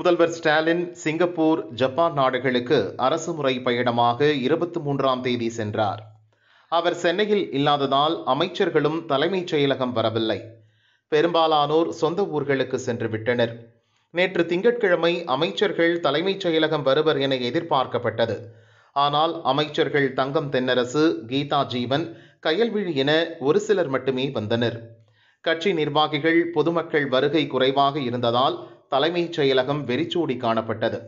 முதல்வர் Stalin Singapore Japan நாடுகளுக்கு அரசு முறை பயணமாக இருபத்தி மூன்றாம் தேதி சென்றார் அவர் சென்னையில் இல்லாததால் அமைச்சர்களும் தலைமைச் செயலகம் வரவில்லை பெரும்பாலானோர் சொந்த ஊர்களுக்கு சென்று விட்டனர் நேற்று திங்கட்கிழமை அமைச்சர்கள் தலைமைச் செயலகம் வருவர் என எதிர்பார்க்கப்பட்டது ஆனால் அமைச்சர்கள் தங்கம் தென்னரசு கீதா ஜீவன் கையல்விழி என ஒரு சிலர் மட்டுமே வந்தனர் கட்சி நிர்வாகிகள் பொதுமக்கள் வருகை குறைவாக இருந்ததால் தலைமைச் செயலகம் வெறிச்சோடி காணப்பட்டது